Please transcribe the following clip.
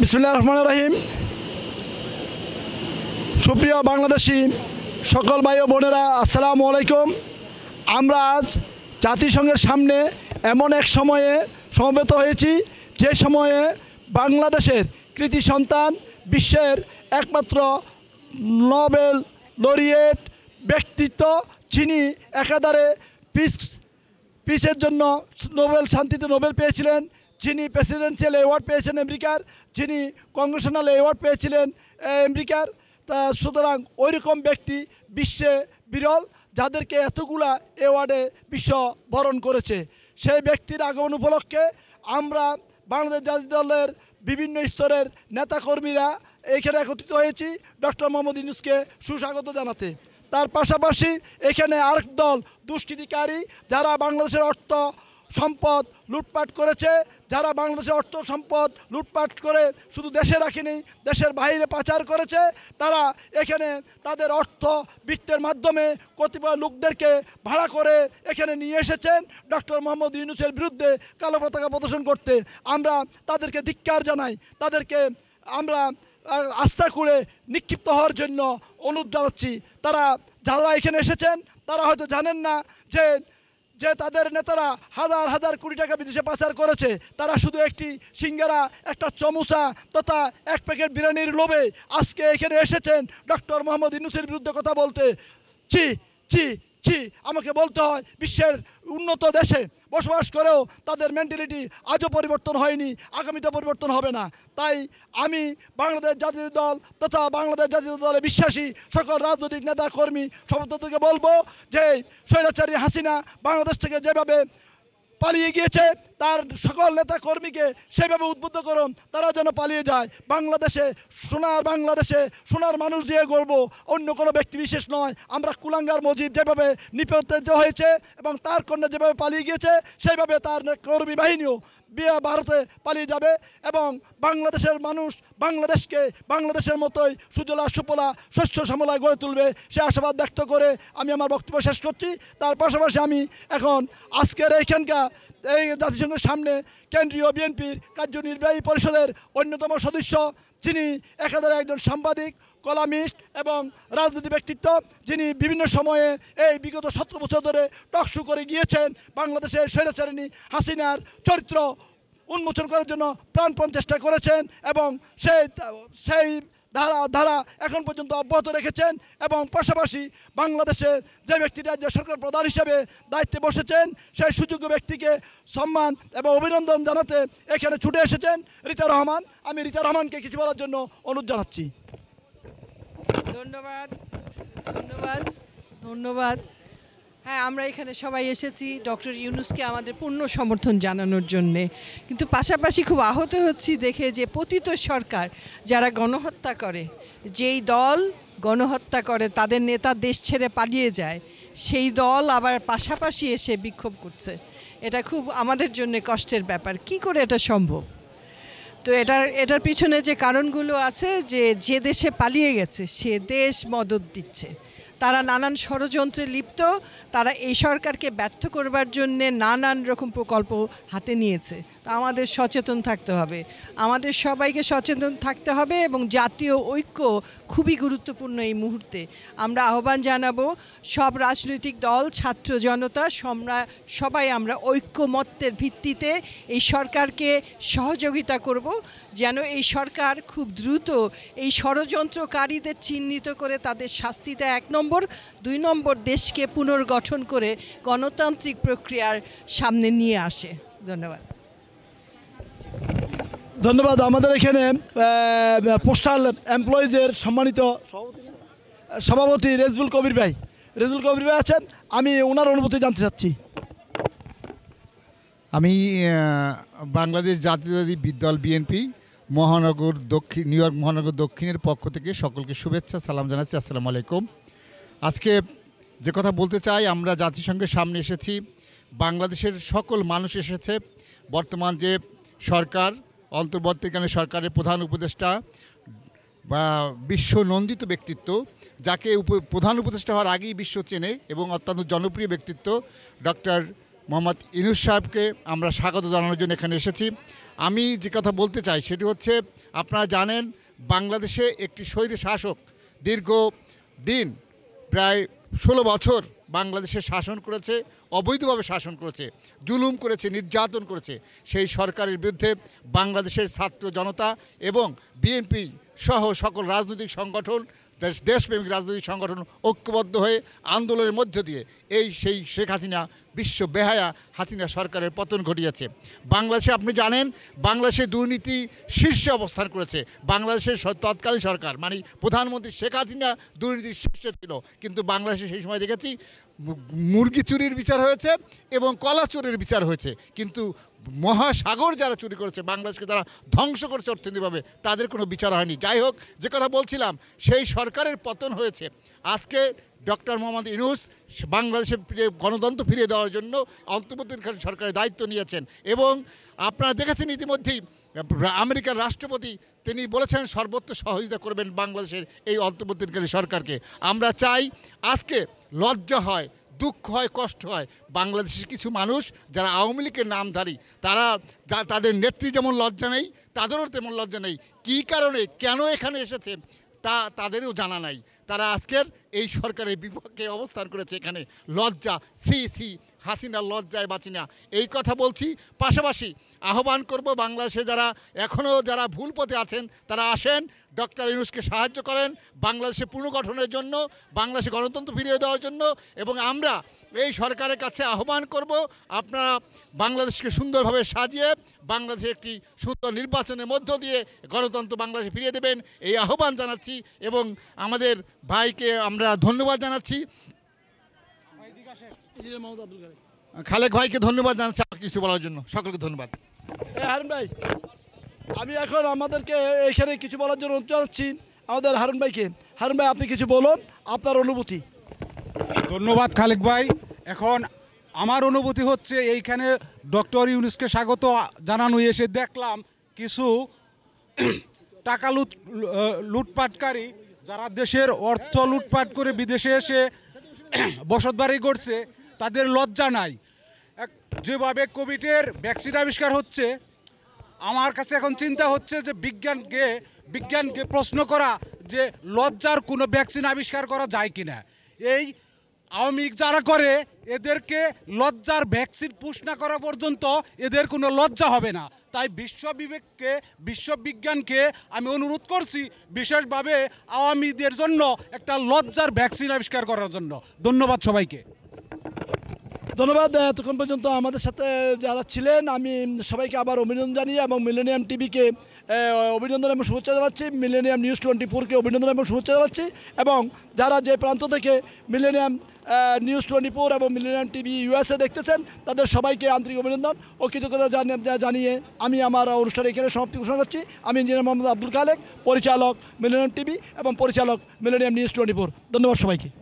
বিসমুল্লাহ রহমান রহিম সুপ্রিয় বাংলাদেশি সকল ভাই ও বোনেরা আসসালামু আলাইকুম আমরা আজ জাতিসংঘের সামনে এমন এক সময়ে সমবেত হয়েছি যে সময়ে বাংলাদেশের কৃতি সন্তান বিশ্বের একমাত্র নোবেল লরিয়েট ব্যক্তিত্ব যিনি একাধারে পিস পিসের জন্য নোবেল শান্তিতে নোবেল পেয়েছিলেন যিনি প্রেসিডেন্সিয়াল অ্যাওয়ার্ড পেয়েছেন আমেরিকার যিনি কংগ্রেশনাল অ্যাওয়ার্ড পেয়েছিলেন আমেরিকার তা সুতরাং ওইরকম ব্যক্তি বিশ্বে বিরল যাদেরকে এতগুলা অ্যাওয়ার্ডে বিশ্ব বরণ করেছে সেই ব্যক্তির আগমন উপলক্ষে আমরা বাংলাদেশ জাতীয় দলের বিভিন্ন স্তরের নেতাকর্মীরা এখানে একত্রিত হয়েছি ডক্টর মোহাম্মদ ইউনুসকে সুস্বাগত জানাতে তার পাশাপাশি এখানে আরেক দল দুষ্কৃতিকারী যারা বাংলাদেশের অর্থ সম্পদ লুটপাট করেছে যারা বাংলাদেশের অর্থ সম্পদ লুটপাট করে শুধু দেশে রাখেনি দেশের বাইরে পাচার করেছে তারা এখানে তাদের অর্থ বৃত্তের মাধ্যমে কতিপয় লোকদেরকে ভাড়া করে এখানে নিয়ে এসেছেন ডক্টর মোহাম্মদ ইউনুসের বিরুদ্ধে কালো পতাকা প্রদর্শন করতে আমরা তাদেরকে ধিক্কার জানাই তাদেরকে আমরা আস্থা করে নিক্ষিপ্ত হওয়ার জন্য অনুরোধ জানাচ্ছি তারা যারা এখানে এসেছেন তারা হয়তো জানেন না যে যে তাদের নেতারা হাজার হাজার কোটি টাকা বিদেশে পাচার করেছে তারা শুধু একটি সিঙ্গারা একটা চমুচা তথা এক প্যাকেট বিরিয়ানির লোভে আজকে এখানে এসেছেন ডক্টর মোহাম্মদ ইনুসের বিরুদ্ধে কথা বলতে ছি ছি দেখছি আমাকে বলতে হয় বিশ্বের উন্নত দেশে বসবাস করেও তাদের মেন্টালিটি আজও পরিবর্তন হয়নি আগামীতে পরিবর্তন হবে না তাই আমি বাংলাদেশ জাতীয় দল তথা বাংলাদেশ জাতীয় দলে বিশ্বাসী সকল রাজনৈতিক নেতা কর্মী সমর্থকদেরকে বলবো যে স্বৈরাচারী হাসিনা বাংলাদেশ থেকে যেভাবে পালিয়ে গিয়েছে তার সকল নেতা কর্মীকে সেভাবে উদ্বুদ্ধ করুন তারা যেন পালিয়ে যায় বাংলাদেশে সোনার বাংলাদেশে সোনার মানুষ দিয়ে গড়ব অন্য কোনো ব্যক্তি বিশেষ নয় আমরা কুলাঙ্গার মজিদ যেভাবে নিপত্তিত হয়েছে এবং তার কন্যা যেভাবে পালিয়ে গিয়েছে সেইভাবে তার কর্মী বাহিনীও বিয়া ভারতে পালিয়ে যাবে এবং বাংলাদেশের মানুষ বাংলাদেশকে বাংলাদেশের মতোই সুজলা সুপলা শস্য শ্যামলায় গড়ে তুলবে সে আশাবাদ ব্যক্ত করে আমি আমার বক্তব্য শেষ করছি তার পাশাপাশি আমি এখন আজকের এইখানকার এই জাতিসংঘের সামনে কেন্দ্রীয় বিএনপির কার্যনির্বাহী পরিষদের অন্যতম সদস্য যিনি একাধারে একজন সাংবাদিক কলামিস্ট এবং রাজনীতি ব্যক্তিত্ব যিনি বিভিন্ন সময়ে এই বিগত সতেরো বছর ধরে টকশু করে গিয়েছেন বাংলাদেশের স্বৈরাচারিণী হাসিনার চরিত্র উন্মোচন করার জন্য প্রাণপণ চেষ্টা করেছেন এবং সেই সেই ধারা ধারা এখন পর্যন্ত অব্যাহত রেখেছেন এবং পাশাপাশি বাংলাদেশের যে ব্যক্তি রাজ্য সরকার প্রধান হিসেবে দায়িত্বে বসেছেন সেই সুযোগ্য ব্যক্তিকে সম্মান এবং অভিনন্দন জানাতে এখানে ছুটে এসেছেন রীতা রহমান আমি রীতা রহমানকে কিছু বলার জন্য অনুরোধ জানাচ্ছি ধন্যবাদ ধন্যবাদ ধন্যবাদ হ্যাঁ আমরা এখানে সবাই এসেছি ডক্টর ইউনুসকে আমাদের পূর্ণ সমর্থন জানানোর জন্যে কিন্তু পাশাপাশি খুব আহত হচ্ছি দেখে যে পতিত সরকার যারা গণহত্যা করে যেই দল গণহত্যা করে তাদের নেতা দেশ ছেড়ে পালিয়ে যায় সেই দল আবার পাশাপাশি এসে বিক্ষোভ করছে এটা খুব আমাদের জন্য কষ্টের ব্যাপার কি করে এটা সম্ভব তো এটার এটার পিছনে যে কারণগুলো আছে যে যে দেশে পালিয়ে গেছে সে দেশ মদত দিচ্ছে তারা নানান ষড়যন্ত্রে লিপ্ত তারা এই সরকারকে ব্যর্থ করবার জন্যে নানান রকম প্রকল্প হাতে নিয়েছে আমাদের সচেতন থাকতে হবে আমাদের সবাইকে সচেতন থাকতে হবে এবং জাতীয় ঐক্য খুবই গুরুত্বপূর্ণ এই মুহূর্তে আমরা আহ্বান জানাবো সব রাজনৈতিক দল ছাত্র জনতা সম্রা সবাই আমরা ঐক্যমত্যের ভিত্তিতে এই সরকারকে সহযোগিতা করব যেন এই সরকার খুব দ্রুত এই ষড়যন্ত্রকারীদের চিহ্নিত করে তাদের শাস্তিতে এক নম্বর দুই নম্বর দেশকে পুনর্গঠন করে গণতান্ত্রিক প্রক্রিয়ার সামনে নিয়ে আসে ধন্যবাদ ধন্যবাদ আমাদের এখানে পোস্টাল এমপ্লয়িজের সম্মানিত সভাপতি রেজবুল কবির ভাই রেজবুল কবির ভাই আছেন আমি ওনার অনুভূতি জানতে চাচ্ছি আমি বাংলাদেশ জাতীয়তাবাদী বিদ্যাল বিএনপি মহানগর দক্ষিণ নিউ ইয়র্ক মহানগর দক্ষিণের পক্ষ থেকে সকলকে শুভেচ্ছা সালাম জানাচ্ছি আসসালামু আলাইকুম আজকে যে কথা বলতে চাই আমরা জাতিসংঘের সামনে এসেছি বাংলাদেশের সকল মানুষ এসেছে বর্তমান যে সরকার অন্তর্বর্তীকালীন সরকারের প্রধান উপদেষ্টা বা বিশ্ব নন্দিত ব্যক্তিত্ব যাকে উপ প্রধান উপদেষ্টা হওয়ার আগেই বিশ্ব চেনে এবং অত্যন্ত জনপ্রিয় ব্যক্তিত্ব ডক্টর মোহাম্মদ ইনুস সাহেবকে আমরা স্বাগত জানানোর জন্য এখানে এসেছি আমি যে কথা বলতে চাই সেটি হচ্ছে আপনারা জানেন বাংলাদেশে একটি শহীদ শাসক দীর্ঘ দিন প্রায় ষোলো বছর বাংলাদেশে শাসন করেছে অবৈধভাবে শাসন করেছে জুলুম করেছে নির্যাতন করেছে সেই সরকারের বিরুদ্ধে বাংলাদেশের ছাত্র জনতা এবং বিএনপি সহ সকল রাজনৈতিক সংগঠন দেশপ্রেমিক রাজনৈতিক সংগঠন ঐক্যবদ্ধ হয়ে আন্দোলনের মধ্য দিয়ে এই সেই শেখ হাসিনা বিশ্ব বেহায়া হাসিনা সরকারের পতন ঘটিয়েছে বাংলাদেশে আপনি জানেন বাংলাদেশে দুর্নীতি শীর্ষে অবস্থান করেছে বাংলাদেশের তৎকালীন সরকার মানে প্রধানমন্ত্রী শেখ হাসিনা দুর্নীতির শীর্ষে ছিল কিন্তু বাংলাদেশে সেই সময় দেখেছি মুরগি চুরির বিচার হয়েছে এবং কলা চোরের বিচার হয়েছে কিন্তু মহাসাগর যারা চুরি করেছে বাংলাদেশকে তারা ধ্বংস করেছে অর্থনৈতিকভাবে তাদের কোনো বিচার হয়নি যাই হোক যে কথা বলছিলাম সেই সরকারের পতন হয়েছে আজকে ডক্টর মোহাম্মদ ইনুস বাংলাদেশে ফিরে গণতন্ত্র ফিরিয়ে দেওয়ার জন্য অন্তর্বর্তীকালীন সরকারের দায়িত্ব নিয়েছেন এবং আপনারা দেখেছেন ইতিমধ্যেই আমেরিকার রাষ্ট্রপতি তিনি বলেছেন সর্বোচ্চ সহযোগিতা করবেন বাংলাদেশের এই অন্তর্বর্তীকালীন সরকারকে আমরা চাই আজকে লজ্জা হয় দুঃখ হয় কষ্ট হয় বাংলাদেশের কিছু মানুষ যারা আওয়ামী লীগের নামধারী তারা তাদের নেত্রী যেমন লজ্জা নেই তাদেরও তেমন লজ্জা নেই কী কারণে কেন এখানে এসেছে তা তাদেরও জানা নাই তারা আজকের এই সরকারের বিপক্ষে অবস্থান করেছে এখানে লজ্জা সি সি হাসিনা লজ্জায় বাঁচি না এই কথা বলছি পাশাপাশি আহ্বান করব বাংলাদেশে যারা এখনও যারা ভুল পথে আছেন তারা আসেন ডক্টর ইউনুসকে সাহায্য করেন বাংলাদেশে পুনর্গঠনের জন্য বাংলাদেশে গণতন্ত্র ফিরিয়ে দেওয়ার জন্য এবং আমরা এই সরকারের কাছে আহ্বান করব আপনারা বাংলাদেশকে সুন্দরভাবে সাজিয়ে বাংলাদেশে একটি সুন্দর নির্বাচনের মধ্য দিয়ে গণতন্ত্র বাংলাদেশে ফিরিয়ে দেবেন এই আহ্বান জানাচ্ছি এবং আমাদের ভাইকে আমরা ধন্যবাদ জানাচ্ছি খালেক ভাইকে ধন্যবাদ জানাচ্ছি কিছু বলার জন্য সকলকে ধন্যবাদ হারুন ভাই আমি এখন আমাদেরকে এখানে কিছু বলার জন্য জানাচ্ছি আমাদের হারুন ভাইকে হারুন ভাই আপনি কিছু বলুন আপনার অনুভূতি ধন্যবাদ খালেক ভাই এখন আমার অনুভূতি হচ্ছে এইখানে ডক্টর ইউনুসকে স্বাগত জানানো এসে দেখলাম কিছু টাকা লুট লুটপাটকারী যারা দেশের অর্থ লুটপাট করে বিদেশে এসে বসত বাড়ি করছে তাদের লজ্জা নাই যেভাবে কোভিডের ভ্যাকসিন আবিষ্কার হচ্ছে আমার কাছে এখন চিন্তা হচ্ছে যে বিজ্ঞানকে বিজ্ঞানকে প্রশ্ন করা যে লজ্জার কোনো ভ্যাকসিন আবিষ্কার করা যায় কি না এই আওয়ামী যারা করে এদেরকে লজ্জার ভ্যাকসিন পুশ না করা পর্যন্ত এদের কোনো লজ্জা হবে না তাই বিশ্ব বিবেককে বিশ্ববিজ্ঞানকে আমি অনুরোধ করছি বিশেষভাবে আওয়ামীদের জন্য একটা লজ্জার ভ্যাকসিন আবিষ্কার করার জন্য ধন্যবাদ সবাইকে ধন্যবাদ এতক্ষণ পর্যন্ত আমাদের সাথে যারা ছিলেন আমি সবাইকে আবার অভিনন্দন জানিয়ে এবং মিলেনিয়াম টিভিকে অভিনন্দন এবং শুভেচ্ছা জানাচ্ছি মিলেনিয়াম নিউজ টোয়েন্টি ফোরকে অভিনন্দন এবং শুভেচ্ছা জানাচ্ছি এবং যারা যে প্রান্ত থেকে মিলেনিয়াম নিউজ টোয়েন্টি ফোর এবং মিলেনিয়াম টিভি ইউএসএ দেখতেছেন তাদের সবাইকে আন্তরিক অভিনন্দন ও কৃতজ্ঞতা জানিয়ে আমি আমার অনুষ্ঠানে এখানে সমাপ্তি ঘোষণা করছি আমি ইঞ্জিনিয়ার মোহাম্মদ আব্দুল খালেক পরিচালক মিলেনিয়াম টিভি এবং পরিচালক মিলেনিয়াম নিউজ টোয়েন্টি ফোর ধন্যবাদ সবাইকে